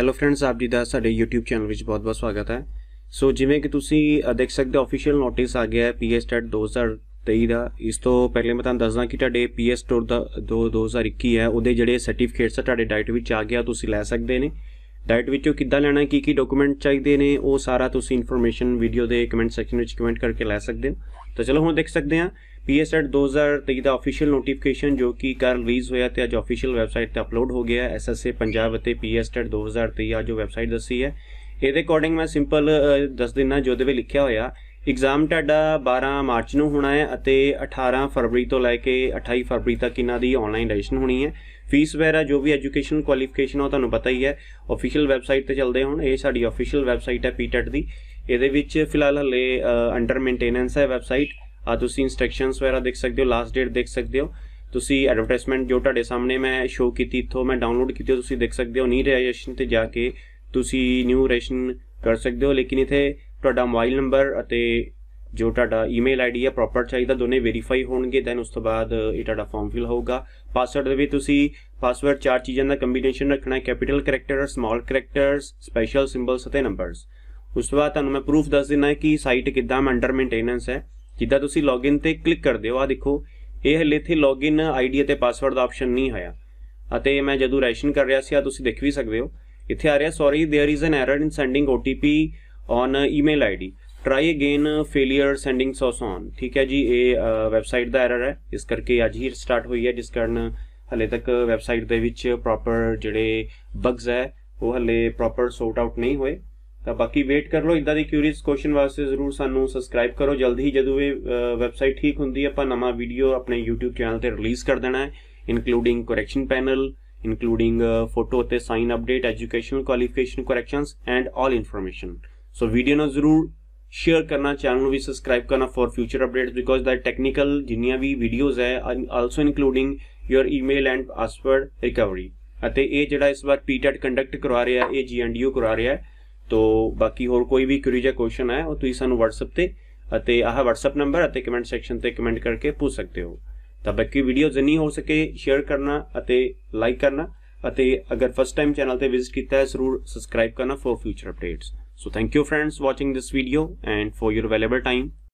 hello friends ਆਪ ਜੀ ਦਾ ਸਾਡੇ YouTube ਚੈਨਲ ਵਿੱਚ ਬਹੁਤ-ਬਹੁਤ ਸਵਾਗਤ ਹੈ ਸੋ ਜਿਵੇਂ ਕਿ ਤੁਸੀਂ ਦੇਖ ਸਕਦੇ ਹੋ ਅਫੀਸ਼ੀਅਲ ਨੋਟਿਸ ਆ ਗਿਆ ਹੈ ਪੀਐਸ ਸਟੇਟ 2023 ਦਾ ਇਸ ਤੋਂ ਪਹਿਲੇ ਮੈਂ ਤੁਹਾਨੂੰ ਦੱਸਦਾ ਕਿ ਤੁਹਾਡੇ ਪੀਐਸ ਸਟੋਰ ਦਾ 2021 ਹੈ ਉਹਦੇ ਜਿਹੜੇ ਸਰਟੀਫਿਕੇਟਸ ਆ ਤੁਹਾਡੇ ਡਾਈਟ ਵਿੱਚ ਆ ਗਿਆ ਤੁਸੀਂ ਲੈ ਸਕਦੇ ਨੇ ਡਾਈਟ ਵਿੱਚੋਂ ਕਿੱਦਾਂ ਲੈਣਾ ਕੀ ਕੀ ਡਾਕੂਮੈਂਟ ਚਾਹੀਦੇ ਨੇ ਉਹ ਸਾਰਾ ਤੁਸੀਂ ਇਨਫੋਰਮੇਸ਼ਨ ਵੀਡੀਓ ਦੇ ਕਮੈਂਟ ਸੈਕਸ਼ਨ ਵਿੱਚ ਕਮੈਂਟ ਕਰਕੇ ਲੈ ਸਕਦੇ ਹੋ ਤਾਂ ਚਲੋ ਹੁਣ ਦੇਖ ਸਕਦੇ ਹਾਂ ਪੀਐਸਐਟ 2023 ਦਾ ਅਫੀਸ਼ੀਅਲ ਨੋਟੀਫਿਕੇਸ਼ਨ ਜੋ ਕਿ ਕੱਲ ਰਿਲੀਜ਼ ਹੋਇਆ ਤੇ ਅੱਜ ਅਫੀਸ਼ੀਅਲ ਵੈਬਸਾਈਟ ਤੇ ਅਪਲੋਡ ਹੋ ਗਿਆ ਹੈ ਐਸਐਸਏ ਪੰਜਾਬ ਅਤੇ ਪੀਐਸਐਟ 2023 ਆ ਜੋ ਵੈਬਸਾਈਟ ਦੱਸੀ ਹੈ ਇਹਦੇ ਅਕੋਰਡਿੰਗ ਮੈਂ ਸਿੰਪਲ ਦੱਸ ਦਿੰਨਾ ਜੋ ਦੇ ਵਿੱਚ ਲਿਖਿਆ ਹੋਇਆ ਐਗਜ਼ਾਮ ਤੁਹਾਡਾ 12 ਮਾਰਚ ਨੂੰ ਹੋਣਾ ਹੈ ਅਤੇ 18 ਫਰਵਰੀ ਤੋਂ ਲੈ ਕੇ 28 ਫਰਵਰੀ ਤੱਕ ਇਹਨਾਂ ਦੀ ਆਨਲਾਈਨ ਰਜਿਸਟ੍ਰੇਸ਼ਨ ਹੋਣੀ ਹੈ ਫੀਸ ਵਗੈਰਾ ਜੋ ਵੀ ਐਜੂਕੇਸ਼ਨਲ ਕੁਆਲੀਫਿਕੇਸ਼ਨ ਹੋ ਤੁਹਾਨੂੰ ਪਤਾ ਹੀ ਹੈ ਅਫੀਸ਼ੀਅਲ ਵੈਬਸਾਈਟ ਤੇ ਚੱਲਦੇ ਹੁਣ ਇਹ ਸਾਡੀ ਅਫੀਸ਼ੀਅਲ ਵੈਬਸਾਈਟ ਹੈ ਪੀਟੈਟ e ਦੀ ਇਹਦੇ ਵਿੱਚ ਫਿਲਹਾਲ ਹਲੇ ਅੰਡਰ ਮੇਨਟੇਨੈਂਸ ਹੈ ਵੈਬਸਾਈਟ ਆ ਤੁਸੀਂ ਇਨਸਟਰਕਸ਼ਨਸ ਵਗੈਰਾ ਦੇਖ ਸਕਦੇ ਹੋ ਲਾਸਟ ਡੇਟ ਦੇਖ ਸਕਦੇ ਹੋ ਤੁਸੀਂ ਐਡਵਰਟਾਈਜ਼ਮੈਂਟ ਜੋ ਤੁਹਾਡੇ ਸਾਹਮਣੇ ਮੈਂ ਸ਼ੋ ਕੀਤੀ ਇਥੋਂ ਮੈਂ ਡਾਊਨਲੋਡ ਕੀਤੀ ਤੁਸੀਂ ਦੇਖ ਸਕਦੇ ਹੋ ਨੀ ਰਜਿਸਟ੍ਰੇਸ਼ਨ ਤੇ ਜਾ ਕੇ ਤੁਸੀਂ ਨਿਊ ਰਜਿਸਟ੍ਰੇਸ਼ਨ ਕਰ ਸਕਦੇ ਹੋ ਲੇਕਿਨ ਇਥੇ ਤੁਹਾਡਾ ਮੋਬਾਈਲ ਨੰਬਰ ਅਤੇ ਜੋ ਤੁਹਾਡਾ ਈਮੇਲ ਆਈਡੀ ਹੈ ਪ੍ਰੋਪਰ ਚਾਹੀਦਾ ਦੋਨੇ ਵੈਰੀਫਾਈ ਹੋਣਗੇ ਦੈਨ ਉਸ ਤੋਂ ਬਾਅਦ ਇਹ ਤੁਹਾਡਾ ਫਾਰਮ ਫਿਲ ਹੋਊਗਾ ਪਾਸਵਰਡ ਦੇ ਵੀ ਤੁਸੀਂ ਪਾਸਵਰਡ ਚਾਰ ਚੀਜ਼ਾਂ ਦਾ ਕੰਬੀਨੇਸ਼ਨ ਰੱਖਣਾ ਹੈ capital character small characters special symbols ਅਤੇ ਨੰਬਰਸ ਉਸ ਤੋਂ ਬਾਅਦ ਤੁਹਾਨੂੰ ਮੈਂ ਪ੍ਰੂਫ ਦੱਸ ਦਿੰਨਾ ਹੈ ਕਿ ਸਾਈਟ ਕਿੱਦਾਂ ਅੰਡਰ ਮੇਨਟੇਨੈਂਸ ਹੈ ਜਿੱਦਾਂ ਤੁਸੀਂ ਲੌਗਇਨ ਤੇ ਕਲਿੱਕ ਕਰਦੇ ਹੋ ਆ ਦੇਖੋ ਇਹ ਹਲੇ ਇੱਥੇ ਲੌਗਇਨ ਆਈਡੀ ਅਤੇ ਪਾਸਵਰਡ ਦਾ ਆਪਸ਼ਨ ਨਹੀਂ ਆਇਆ ਅਤੇ ਮੈਂ ਜਦੋਂ ਰੈਸ਼ਨ ਕਰ ਰਿਹਾ ਸੀ ਆ ਤੁਸੀਂ ਦੇਖ ਵੀ ਸਕਦੇ ਹੋ ਇੱਥੇ ਆ ਰਿਹਾ sorry there is an error in sending OTP on email ID try again failure sending ਸੋਸ ਔਨ ਠੀਕ ਹੈ ਜੀ ਇਹ ਵੈਬਸਾਈਟ ਦਾ ਐਰਰ ਹੈ ਇਸ ਕਰਕੇ ਅੱਜ ਹੀ ਸਟਾਰਟ ਹੋਈ ਹੈ ਜਿਸ ਕਾਰਨ ਹਲੇ ਤੱਕ ਵੈਬਸਾਈਟ ਦੇ ਵਿੱਚ ਪ੍ਰੋਪਰ ਜਿਹੜੇ ਬੱਗਸ ਹੈ ਉਹ ਹਲੇ ਪ੍ਰੋਪਰ ਸੌਟ ਆਊਟ ਨਹੀਂ ਹੋਏ ਤਾਂ ਬਾਕੀ ਵੇਟ ਕਰ ਲਓ ਇਦਾਂ ਦੀ ਕਿਊਰੀਅਸ ਕੁਐਸਚਨ ਵਾਸਤੇ ਜ਼ਰੂਰ ਸਾਨੂੰ ਸਬਸਕ੍ਰਾਈਬ ਕਰੋ ਜਲਦੀ ਹੀ ਜਦੋਂ ਇਹ ਵੈਬਸਾਈਟ ਠੀਕ ਹੁੰਦੀ ਆਪਾਂ ਨਵਾਂ ਵੀਡੀਓ ਆਪਣੇ YouTube ਚੈਨਲ ਤੇ ਰਿਲੀਜ਼ ਕਰ ਦੇਣਾ ਹੈ including correction panel including photo ਤੇ sign update educational qualification corrections and all information so video ਨੂੰ ਜ਼ਰੂਰ ਸ਼ੇਅਰ ਕਰਨਾ ਚੈਨਲ ਨੂੰ ਵੀ ਸਬਸਕ੍ਰਾਈਬ ਕਰਨਾ ਫॉर ਫਿਊਚਰ ਅਪਡੇਟਸ ਬਿਕੋਜ਼ ਦਾ ਟੈਕਨੀਕਲ ਜਿੰਨੀਆਂ ਵੀ ਵੀਡੀਓਜ਼ ਹੈ also including your email and password recovery ਅਤੇ ਇਹ ਜਿਹੜਾ ਇਸ ਵਾਰ ਪੀਟੈਟ ਕੰਡਕਟ ਕਰਵਾ ਰਿਹਾ ਇਹ ਜੀਐਨਡੀਯੂ ਕਰਵਾ ਰਿਹਾ ਹੈ ਤੋ ਬਾਕੀ ਹੋਰ ਕੋਈ ਵੀ ਕੁਰੀ ਜਾਂ ਕੁਐਸਚਨ ਹੈ ਉਹ ਤੁਸੀਂ ਸਾਨੂੰ WhatsApp ਤੇ ਅਤੇ ਆਹ WhatsApp ਨੰਬਰ ਅਤੇ ਕਮੈਂਟ ਸੈਕਸ਼ਨ ਤੇ ਕਮੈਂਟ ਕਰਕੇ ਪੁੱਛ ਸਕਦੇ ਹੋ ਤਾਂ ਬਾਕੀ ਵੀਡੀਓ ਜੇ ਨਹੀਂ ਹੋ ਸਕੇ ਸ਼ੇਅਰ ਕਰਨਾ ਅਤੇ ਲਾਈਕ ਕਰਨਾ ਅਤੇ ਅਗਰ ਫਸਟ ਟਾਈਮ ਚੈਨਲ ਤੇ ਵਿਜ਼ਿਟ ਕੀਤਾ ਹੈ ਜ਼ਰੂਰ ਸਬਸਕ੍ਰਾਈਬ ਕਰਨਾ for future updates so thank you friends watching this video and for your available time